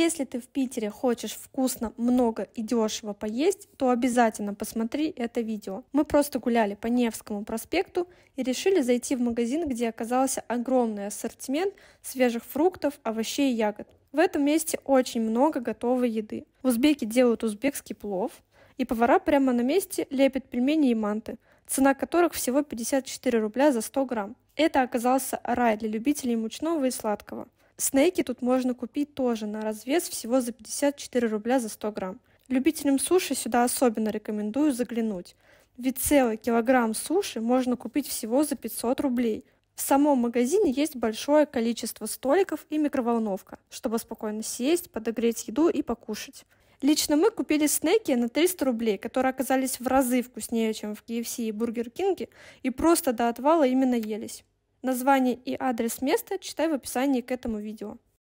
Если ты в Питере хочешь вкусно, много и дешево поесть, то обязательно посмотри это видео. Мы просто гуляли по Невскому проспекту и решили зайти в магазин, где оказался огромный ассортимент свежих фруктов, овощей и ягод. В этом месте очень много готовой еды. Узбеки делают узбекский плов, и повара прямо на месте лепят пельмени и манты, цена которых всего 54 рубля за 100 грамм. Это оказался рай для любителей мучного и сладкого. Снеки тут можно купить тоже на развес всего за 54 рубля за 100 грамм. Любителям суши сюда особенно рекомендую заглянуть, ведь целый килограмм суши можно купить всего за 500 рублей. В самом магазине есть большое количество столиков и микроволновка, чтобы спокойно сесть, подогреть еду и покушать. Лично мы купили снеки на 300 рублей, которые оказались в разы вкуснее, чем в KFC и Бургер Кинге, и просто до отвала именно елись. Название и адрес места читай в описании к этому видео.